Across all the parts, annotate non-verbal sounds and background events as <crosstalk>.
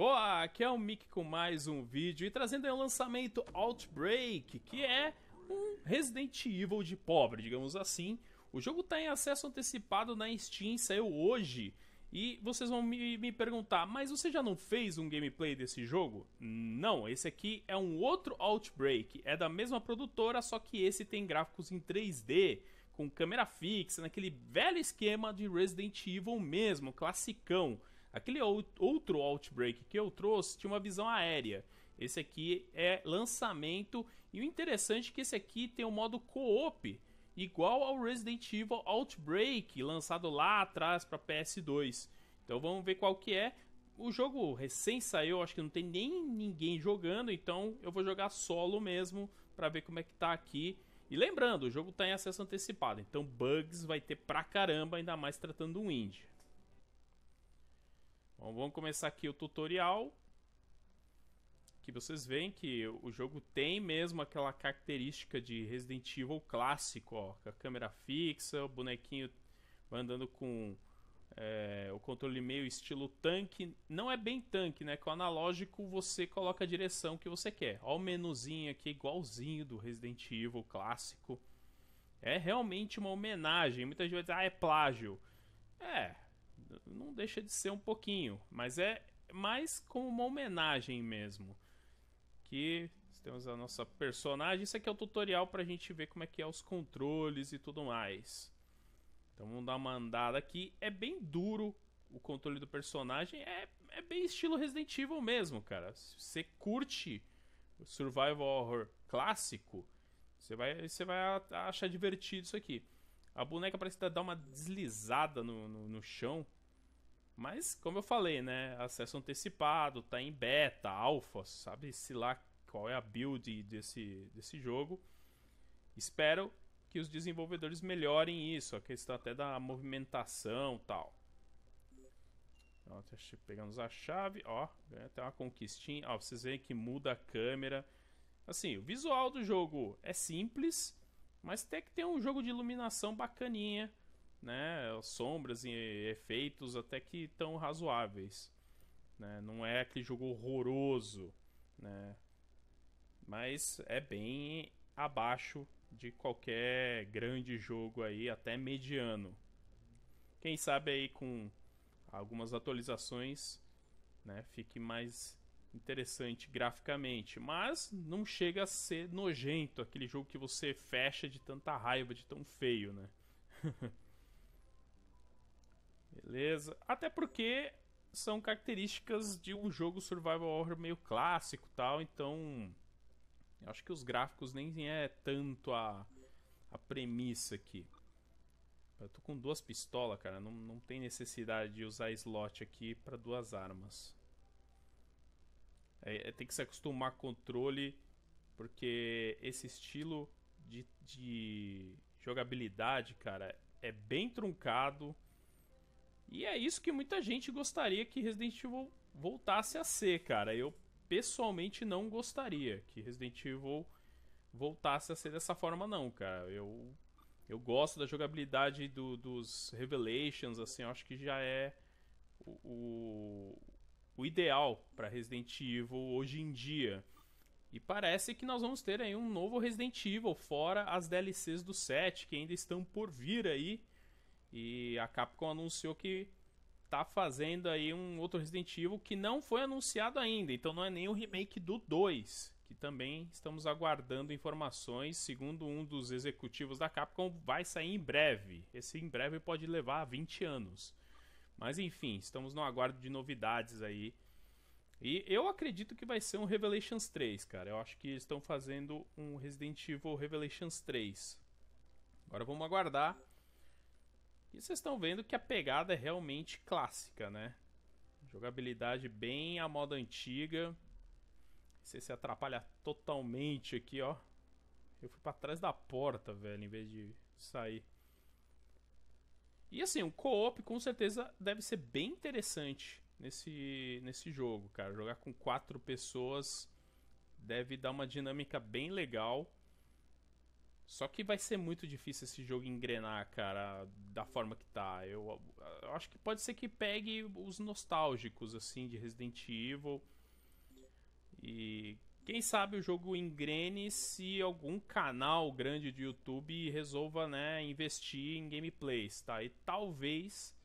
Boa, aqui é o Mick com mais um vídeo e trazendo aí o um lançamento Outbreak, que é um Resident Evil de pobre, digamos assim. O jogo está em acesso antecipado na Steam, saiu hoje. E vocês vão me, me perguntar, mas você já não fez um gameplay desse jogo? Não, esse aqui é um outro Outbreak, é da mesma produtora, só que esse tem gráficos em 3D, com câmera fixa, naquele velho esquema de Resident Evil mesmo, classicão. Aquele outro Outbreak que eu trouxe tinha uma visão aérea. Esse aqui é lançamento. E o interessante é que esse aqui tem o um modo co-op, igual ao Resident Evil Outbreak, lançado lá atrás para PS2. Então vamos ver qual que é. O jogo recém saiu, acho que não tem nem ninguém jogando, então eu vou jogar solo mesmo para ver como é que tá aqui. E lembrando, o jogo está em acesso antecipado, então bugs vai ter pra caramba, ainda mais tratando um indie. Bom, vamos começar aqui o tutorial. Que vocês veem que o jogo tem mesmo aquela característica de Resident Evil clássico, ó. Com a câmera fixa, o bonequinho andando com é, o controle meio estilo tanque. Não é bem tanque, né? Com o analógico você coloca a direção que você quer. Ó o menuzinho aqui, igualzinho do Resident Evil clássico. É realmente uma homenagem. Muita gente vai dizer, ah, é plágio. É, não deixa de ser um pouquinho, mas é mais como uma homenagem mesmo. Que temos a nossa personagem. Isso aqui é o tutorial para a gente ver como é que é os controles e tudo mais. Então vamos dar uma andada aqui. É bem duro o controle do personagem. É, é bem estilo Resident Evil mesmo, cara. Se você curte o survival horror clássico, você vai, você vai achar divertido isso aqui. A boneca parece tá dar uma deslizada no, no, no chão. Mas, como eu falei, né? Acesso antecipado, tá em beta, alfa, sabe-se lá qual é a build desse, desse jogo. Espero que os desenvolvedores melhorem isso, a questão até da movimentação tal. Ó, pegamos a chave, ó, ganha até uma conquistinha. Ó, vocês veem que muda a câmera. Assim, o visual do jogo é simples, mas até que tem um jogo de iluminação bacaninha, né? Sombras e efeitos até que tão razoáveis. Né? Não é aquele jogo horroroso, né? Mas é bem abaixo de qualquer grande jogo aí, até mediano. Quem sabe aí com algumas atualizações, né, fique mais interessante graficamente, mas não chega a ser nojento aquele jogo que você fecha de tanta raiva, de tão feio, né? <laughs> Beleza? Até porque são características de um jogo survival horror meio clássico, tal, então acho que os gráficos nem é tanto a, a premissa aqui. Eu tô com duas pistolas, cara. Não, não tem necessidade de usar slot aqui para duas armas. É, é, tem que se acostumar com controle, porque esse estilo de, de jogabilidade, cara, é bem truncado. E é isso que muita gente gostaria que Resident Evil voltasse a ser, cara. Eu pessoalmente não gostaria que Resident Evil voltasse a ser dessa forma, não, cara. Eu, eu gosto da jogabilidade do, dos Revelations, assim, eu acho que já é o, o, o ideal para Resident Evil hoje em dia. E parece que nós vamos ter aí um novo Resident Evil, fora as DLCs do 7 que ainda estão por vir aí. E a Capcom anunciou que tá fazendo aí um outro Resident Evil que não foi anunciado ainda, então não é nem o remake do 2, que também estamos aguardando informações, segundo um dos executivos da Capcom, vai sair em breve. Esse em breve pode levar 20 anos. Mas enfim, estamos no aguardo de novidades aí. E eu acredito que vai ser um Revelations 3, cara. Eu acho que eles estão fazendo um Resident Evil Revelations 3. Agora vamos aguardar. E vocês estão vendo que a pegada é realmente clássica, né? Jogabilidade bem à moda antiga. Você se atrapalha totalmente aqui, ó. Eu fui para trás da porta, velho, em vez de sair. E assim, o co-op com certeza deve ser bem interessante nesse, nesse jogo, cara. Jogar com quatro pessoas deve dar uma dinâmica bem legal. Só que vai ser muito difícil esse jogo engrenar, cara, da forma que tá. Eu, eu acho que pode ser que pegue os nostálgicos, assim, de Resident Evil. E quem sabe o jogo engrene se algum canal grande de YouTube resolva né, investir em gameplays, tá? E talvez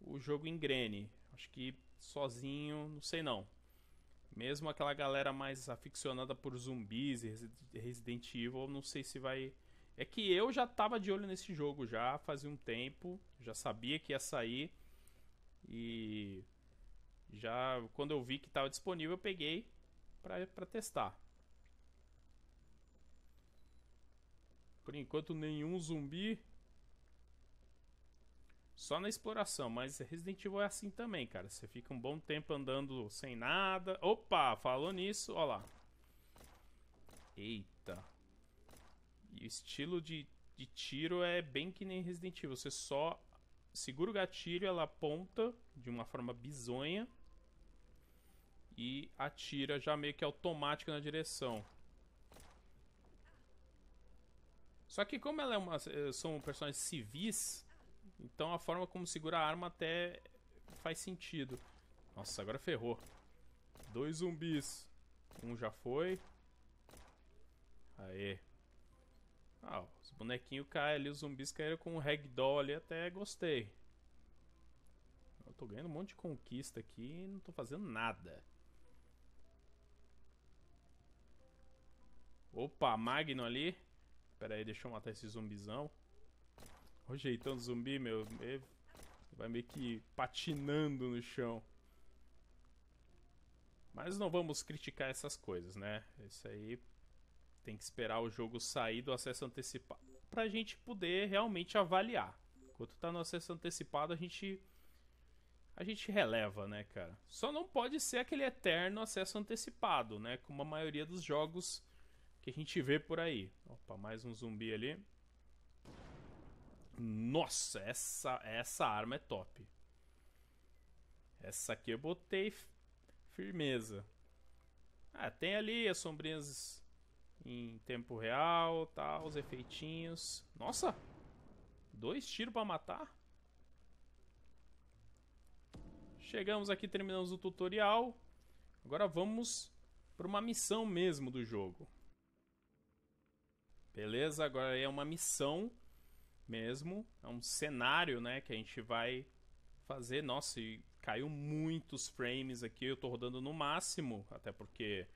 o jogo engrene. Acho que sozinho, não sei não. Mesmo aquela galera mais aficionada por zumbis e Resident Evil, não sei se vai. É que eu já tava de olho nesse jogo já fazia um tempo, já sabia que ia sair e já quando eu vi que estava disponível eu peguei para testar. Por enquanto nenhum zumbi. Só na exploração, mas Resident Evil é assim também, cara. Você fica um bom tempo andando sem nada. Opa, falou nisso, ó lá. Eita. E o estilo de, de tiro é bem que nem Resident Evil. Você só segura o gatilho, ela aponta de uma forma bizonha e atira já meio que automático na direção. Só que como ela é uma, eh, são personagens civis, então a forma como segura a arma até faz sentido. Nossa, agora ferrou. Dois zumbis. Um já foi. Aê. Ah, os bonequinhos caem ali, os zumbis caíram com um ragdoll ali, até gostei. Eu tô ganhando um monte de conquista aqui e não tô fazendo nada. Opa, Magno ali. Pera aí, deixa eu matar esse zumbizão. O jeitão do zumbi, meu. Ele vai meio que patinando no chão. Mas não vamos criticar essas coisas, né? Isso aí tem que esperar o jogo sair do acesso antecipado pra gente poder realmente avaliar. Enquanto tá no acesso antecipado, a gente a gente releva, né, cara? Só não pode ser aquele eterno acesso antecipado, né, como a maioria dos jogos que a gente vê por aí. Opa, mais um zumbi ali. Nossa, essa, essa arma é top. Essa aqui eu botei firmeza. Ah, tem ali as sombrinhas em tempo real, tal, tá, os efeitinhos. Nossa! Dois tiros para matar? Chegamos aqui, terminamos o tutorial. Agora vamos para uma missão mesmo do jogo. Beleza? Agora é uma missão mesmo, é um cenário, né, que a gente vai fazer. Nossa, e caiu muitos frames aqui, eu tô rodando no máximo, até porque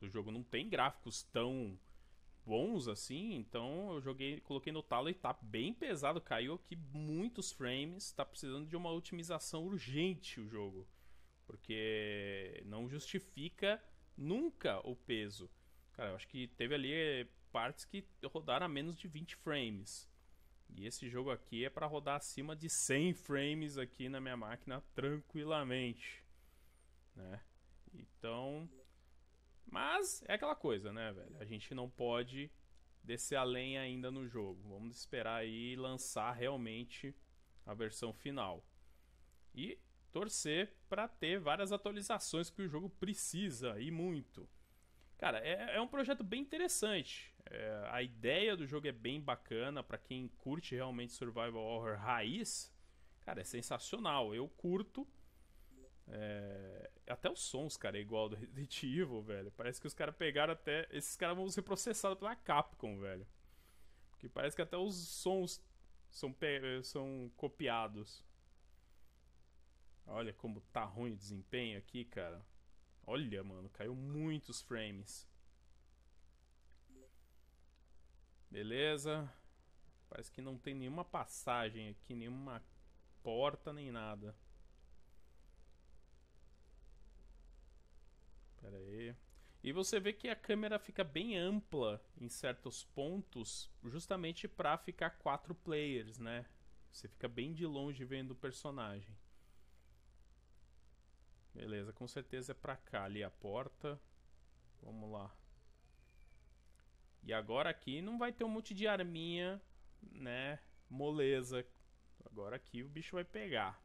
o jogo não tem gráficos tão bons assim, então eu joguei, coloquei no talo e tá bem pesado, caiu aqui muitos frames, tá precisando de uma otimização urgente o jogo, porque não justifica nunca o peso. Cara, eu acho que teve ali partes que rodaram a menos de 20 frames. E esse jogo aqui é para rodar acima de 100 frames aqui na minha máquina tranquilamente, né? Então, mas é aquela coisa, né, velho? A gente não pode descer além ainda no jogo. Vamos esperar aí lançar realmente a versão final. E torcer para ter várias atualizações que o jogo precisa e muito. Cara, é, é um projeto bem interessante. É, a ideia do jogo é bem bacana. para quem curte realmente Survival Horror raiz, cara, é sensacional. Eu curto. É... Até os sons, cara, é igual do Resident Evil, velho. Parece que os caras pegaram até. Esses caras vão ser processados pela Capcom, velho. Porque parece que até os sons são, são copiados. Olha como tá ruim o desempenho aqui, cara. Olha, mano, caiu muitos frames. Beleza. Parece que não tem nenhuma passagem aqui, nenhuma porta, nem nada. Pera aí. E você vê que a câmera fica bem ampla em certos pontos, justamente para ficar quatro players, né? Você fica bem de longe vendo o personagem. Beleza, com certeza é pra cá ali a porta. Vamos lá. E agora aqui não vai ter um monte de arminha, né? Moleza. Agora aqui o bicho vai pegar.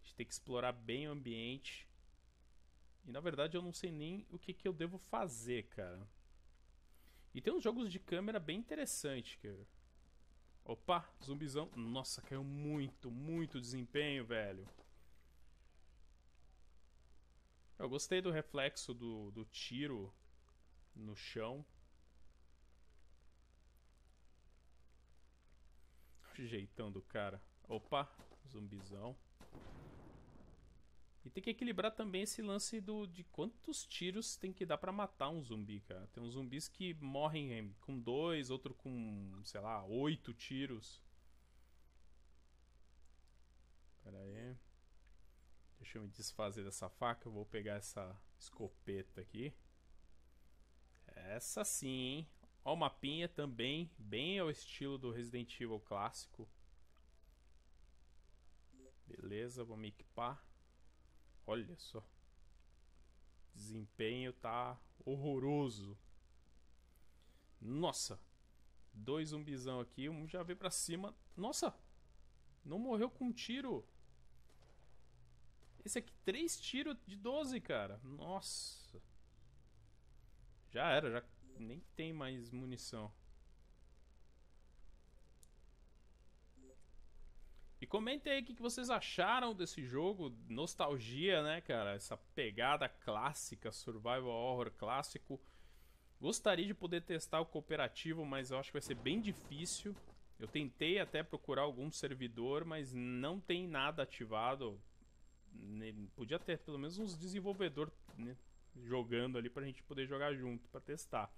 A gente tem que explorar bem o ambiente. E na verdade eu não sei nem o que, que eu devo fazer, cara. E tem uns jogos de câmera bem interessantes. cara. Opa, zumbizão. Nossa, caiu muito, muito desempenho, velho. Eu gostei do reflexo do, do tiro no chão. O jeitão do cara. Opa, zumbizão. E tem que equilibrar também esse lance do de quantos tiros tem que dar para matar um zumbi, cara. Tem uns zumbis que morrem com dois, outro com, sei lá, oito tiros. Pera aí. Deixa eu me desfazer dessa faca. Eu vou pegar essa escopeta aqui. Essa sim, hein? Ó o mapinha também, bem ao estilo do Resident Evil clássico. Beleza, vou me equipar. Olha só. Desempenho tá horroroso. Nossa. Dois zumbizão aqui, um já veio pra cima. Nossa! Não morreu com um tiro. Esse aqui, 3 tiros de 12, cara. Nossa. Já era, já nem tem mais munição. E comentem aí o que vocês acharam desse jogo. Nostalgia, né, cara? Essa pegada clássica, survival horror clássico. Gostaria de poder testar o cooperativo, mas eu acho que vai ser bem difícil. Eu tentei até procurar algum servidor, mas não tem nada ativado. Né, podia ter pelo menos uns desenvolvedores né, jogando ali pra gente poder jogar junto, pra testar.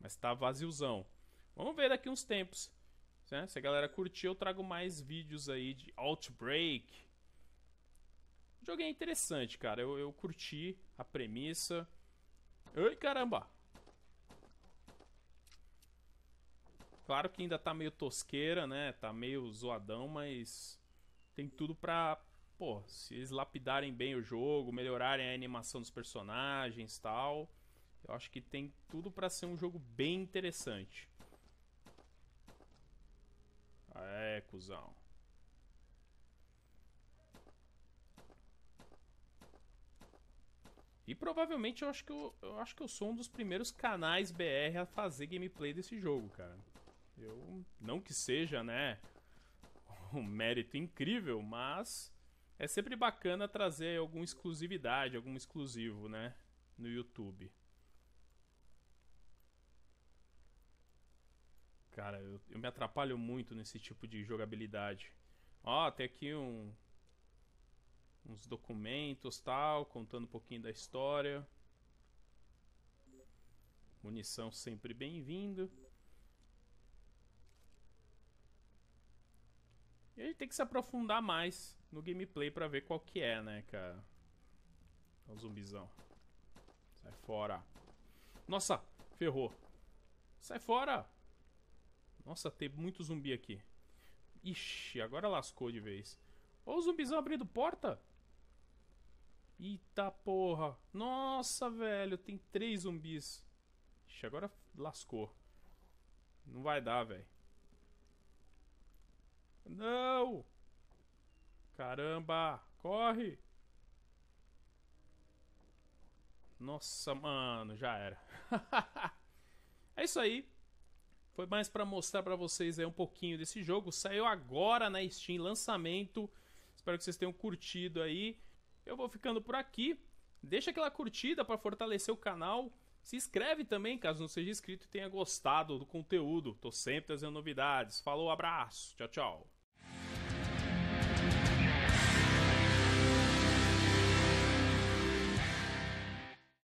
Mas tá vaziozão. Vamos ver daqui uns tempos. Né? Se a galera curtir, eu trago mais vídeos aí de Outbreak. O jogo é interessante, cara. Eu, eu curti a premissa. Ai, caramba! Claro que ainda tá meio tosqueira, né? Tá meio zoadão, mas tem tudo pra pô, se eles lapidarem bem o jogo, melhorarem a animação dos personagens tal, eu acho que tem tudo para ser um jogo bem interessante. É, cuzão. E provavelmente eu acho, que eu, eu acho que eu sou um dos primeiros canais BR a fazer gameplay desse jogo, cara. Eu não que seja, né, <laughs> um mérito incrível, mas é sempre bacana trazer alguma exclusividade, algum exclusivo, né? No YouTube. Cara, eu, eu me atrapalho muito nesse tipo de jogabilidade. Ó, tem aqui um, uns documentos tal, contando um pouquinho da história. Munição sempre bem-vindo. E a gente tem que se aprofundar mais no gameplay pra ver qual que é, né, cara? Olha é o zumbizão. Sai fora. Nossa, ferrou. Sai fora. Nossa, tem muito zumbi aqui. Ixi, agora lascou de vez. Olha o zumbizão abrindo porta. Eita porra. Nossa, velho, tem três zumbis. Ixi, agora lascou. Não vai dar, velho. Não! Caramba! Corre! Nossa, mano, já era. <laughs> é isso aí. Foi mais para mostrar para vocês aí um pouquinho desse jogo. Saiu agora na Steam, lançamento. Espero que vocês tenham curtido aí. Eu vou ficando por aqui. Deixa aquela curtida para fortalecer o canal. Se inscreve também, caso não seja inscrito e tenha gostado do conteúdo. Tô sempre trazendo novidades. Falou, abraço. Tchau, tchau.